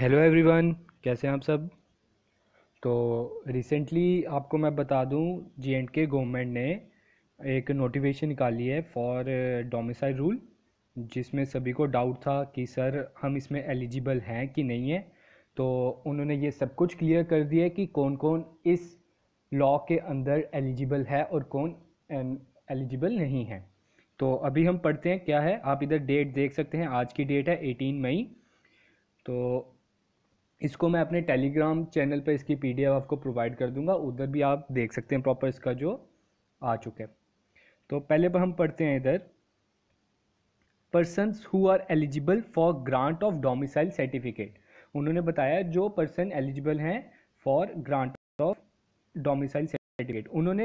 hello everyone कैसे हैं आप सब तो रिसेंटली आपको मैं बता दूं जी एंड के गवर्नमेंट ने एक नोटिफिकेशन निकाली है फॉर डोमिसाइल रूल जिसमें सभी को डाउट था कि सर हम इसमें एलिजिबल हैं कि नहीं है तो उन्होंने ये सब कुछ क्लियर कर दिया कि कौन कौन इस लॉ के अंदर एलिजिबल है और कौन एलिजिबल um, नहीं है तो अभी हम पढ़ते हैं क्या है आप इधर डेट देख सकते हैं आज की डेट है एटीन मई तो इसको मैं अपने टेलीग्राम चैनल पर इसकी पी आपको प्रोवाइड कर दूंगा उधर भी आप देख सकते हैं प्रॉपर इसका जो आ चुका है तो पहले पर हम पढ़ते हैं इधर persons who are eligible for grant of domicile certificate उन्होंने बताया जो पर्सन एलिजिबल हैं for grant of domicile certificate उन्होंने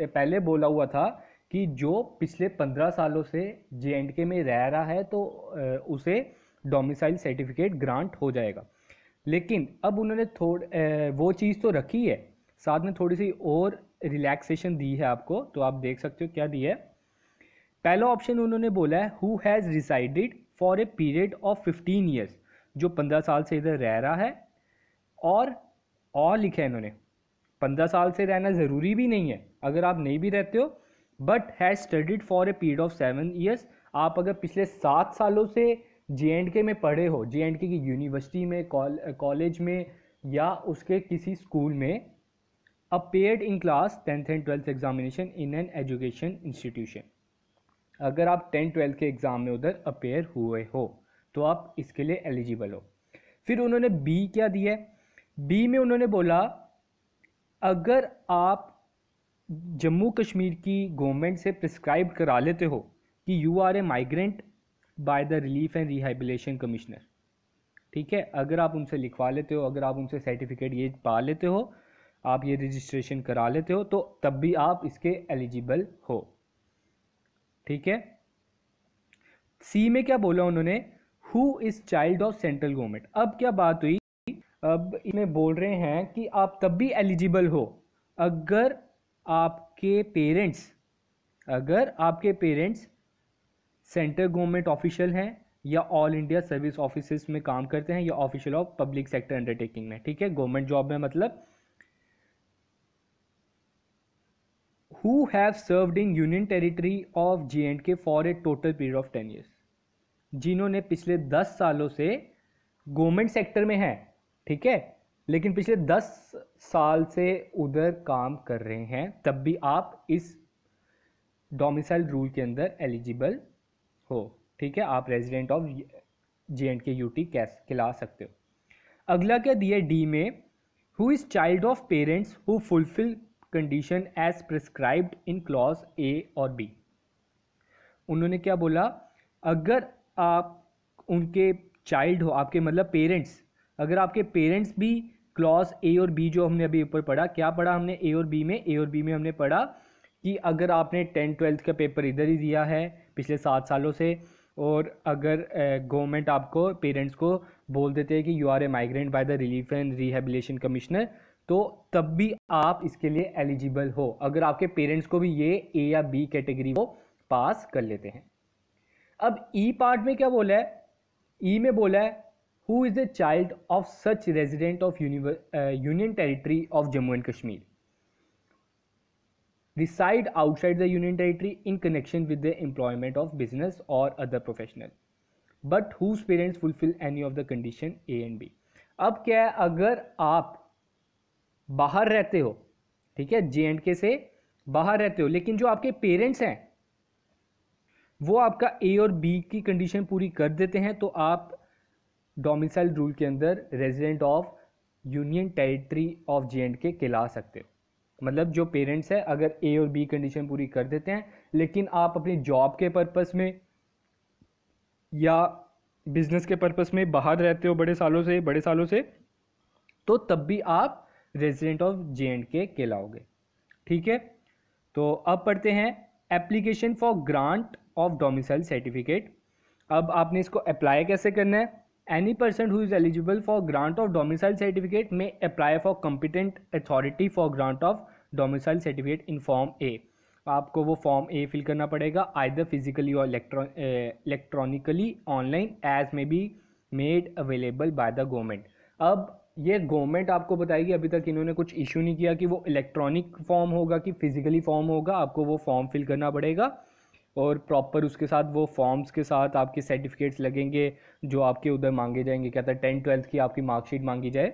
पहले बोला हुआ था कि जो पिछले पंद्रह सालों से जे एंड के में रह रहा है तो उसे डोमिसाइल सर्टिफिकेट ग्रांट हो जाएगा लेकिन अब उन्होंने थोड़ वो चीज़ तो रखी है साथ में थोड़ी सी और रिलैक्सेशन दी है आपको तो आप देख सकते हो क्या दी है पहला ऑप्शन उन्होंने बोला है who has resided for a period of fifteen years जो पंद्रह साल से इधर रह रहा है और और लिखा है इन्होंने पंद्रह साल से रहना ज़रूरी भी नहीं है अगर आप नहीं भी रहते हो but has studied for a period of seven years आप अगर पिछले सात सालों से जे में पढ़े हो जे की यूनिवर्सिटी में कॉलेज में या उसके किसी स्कूल में appeared in class tenth and twelfth examination in an education institution अगर आप टेंथ ट्वेल्थ के एग्ज़ाम में उधर अपेयर हुए हो तो आप इसके लिए एलिजिबल हो फिर उन्होंने बी क्या दिया है बी में उन्होंने बोला अगर आप जम्मू कश्मीर की गवर्नमेंट से प्रिस्क्राइब करा लेते हो कि you are a migrant by the relief and rehabilitation commissioner ठीक है अगर आप उनसे लिखवा लेते हो अगर आप उनसे सर्टिफिकेट ये पा लेते हो आप ये रजिस्ट्रेशन करा लेते हो तो तब भी आप इसके एलिजिबल हो ठीक है सी में क्या बोला उन्होंने who is child of central government अब क्या बात हुई अब इन्हें बोल रहे हैं कि आप तब भी एलिजिबल हो अगर आपके पेरेंट्स अगर आपके पेरेंट्स सेंट्रल गवर्नमेंट ऑफिशियल हैं या ऑल इंडिया सर्विस ऑफिस में काम करते हैं या official of public sector undertaking में ठीक है गवर्नमेंट जॉब में मतलब who have served in union territory of J and K for a total period of ten years जिन्होंने पिछले दस सालों से गवर्नमेंट सेक्टर में है ठीक है लेकिन पिछले दस साल से उधर काम कर रहे हैं तब भी आप इस डोमिसाइल रूल के अंदर एलिजिबल हो ठीक है आप resident of J and K U T खिला सकते हो अगला क्या दिया डी में who is child of parents who fulfil condition as prescribed in clause A और बी उन्होंने क्या बोला अगर आप उनके चाइल्ड हो आपके मतलब पेरेंट्स अगर आपके पेरेंट्स भी क्लॉज ए और बी जो हमने अभी ऊपर पढ़ा क्या पढ़ा हमने ए और बी में ए और बी में हमने पढ़ा कि अगर आपने टेंथ ट्वेल्थ का पेपर इधर ही दिया है पिछले सात सालों से और अगर गवर्नमेंट आपको पेरेंट्स को बोल देते हैं कि you are a migrant by the relief and rehabilitation commissioner तो तब भी आप इसके लिए एलिजिबल हो अगर आपके पेरेंट्स को भी ये ए या बी कैटेगरी को पास कर लेते हैं अब ई e पार्ट में क्या बोला है ई e में बोला है who is the child of such resident of union territory of Jammu and Kashmir reside outside the union territory in connection with the employment of business or other professional but whose parents fulfil any of the condition A and B अब क्या है अगर आप बाहर रहते हो ठीक है जे एंड के से बाहर रहते हो लेकिन जो आपके पेरेंट्स हैं वो आपका ए और बी की कंडीशन पूरी कर देते हैं तो आप डोमिसाइल रूल के अंदर resident of union territory of J and K कहला सकते हो मतलब जो पेरेंट्स है अगर ए और बी कंडीशन पूरी कर देते हैं लेकिन आप अपनी जॉब के पर्पस में या बिजनेस के पर्पस में बाहर रहते हो बड़े सालों से बड़े सालों से तो तब भी आप रेजिडेंट ऑफ जे एंड के कहलाओगे ठीक है तो अब पढ़ते हैं application for grant of domicile certificate अब आपने इसको अप्लाई कैसे करना है any person who is eligible for grant of domicile certificate may apply for competent authority for grant of domicile certificate in form A आपको वो फॉर्म ए फिल करना पड़ेगा either physically or electronically online as may be made available by the government अब ये government आपको बताएगी अभी तक इन्होंने कुछ इशू नहीं किया कि वो इलेक्ट्रॉनिक फॉर्म होगा कि फिजिकली फॉर्म होगा आपको वो फॉर्म फिल करना पड़ेगा और प्रॉपर उसके साथ वो फॉर्म्स के साथ आपके सर्टिफिकेट्स लगेंगे जो आपके उधर मांगे जाएंगे क्या था टेंथ ट्वेल्थ की आपकी मार्कशीट मांगी जाए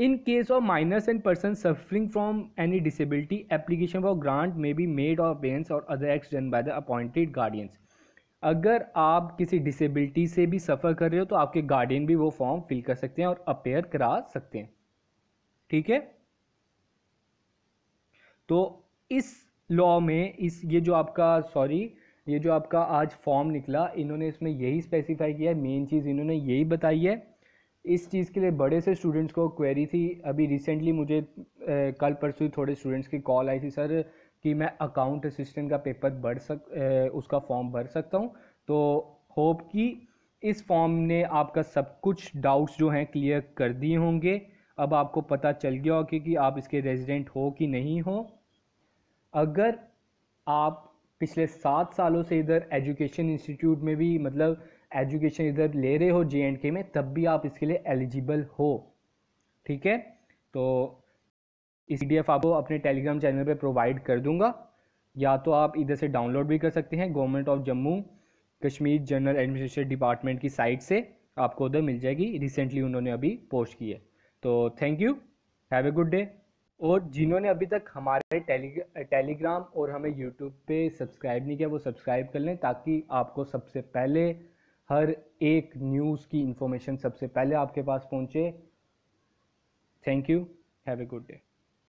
in case of minors and person suffering from any disability application for grant may be made of parents or other act done by the appointed guardians अगर आप किसी डिसेबिलिटी से भी सफ़र कर रहे हो तो आपके गार्डियन भी वो फॉर्म फिल कर सकते हैं और अपेयर करा सकते हैं ठीक है तो इस लॉ में इस ये जो आपका सॉरी ये जो आपका आज फॉर्म निकला इन्होंने इसमें यही स्पेसिफाई किया है मेन चीज़ इन्होंने यही बताई है इस चीज़ के लिए बड़े से स्टूडेंट्स को क्वेरी थी अभी रिसेंटली मुझे ए, कल परसों थोड़े स्टूडेंट्स की कॉल आई थी सर कि मैं अकाउंट असिस्टेंट का पेपर भर सक ए, उसका फॉर्म भर सकता हूँ तो होप कि इस फॉर्म ने आपका सब कुछ डाउट्स जो हैं क्लियर कर दिए होंगे अब आपको पता चल गया होगा कि, कि आप इसके रेजिडेंट हो कि नहीं हो अगर आप पिछले सात सालों से इधर एजुकेशन इंस्टीट्यूट में भी मतलब एजुकेशन इधर ले रहे हो जे एंड के में तब भी आप इसके लिए एलिजिबल हो ठीक है तो इस एफ आपको अपने टेलीग्राम चैनल पे प्रोवाइड कर दूंगा या तो आप इधर से डाउनलोड भी कर सकते हैं government of Jammu Kashmir general administration department की साइट से आपको उधर मिल जाएगी रिसेंटली उन्होंने अभी पोस्ट की है तो thank you have a good day और जिन्होंने अभी तक हमारे टेली टेलीग्राम और हमें यूट्यूब पे सब्सक्राइब नहीं किया वो सब्सक्राइब कर लें ताकि आपको सबसे पहले हर एक न्यूज़ की इन्फॉर्मेशन सबसे पहले आपके पास पहुंचे thank you have a good day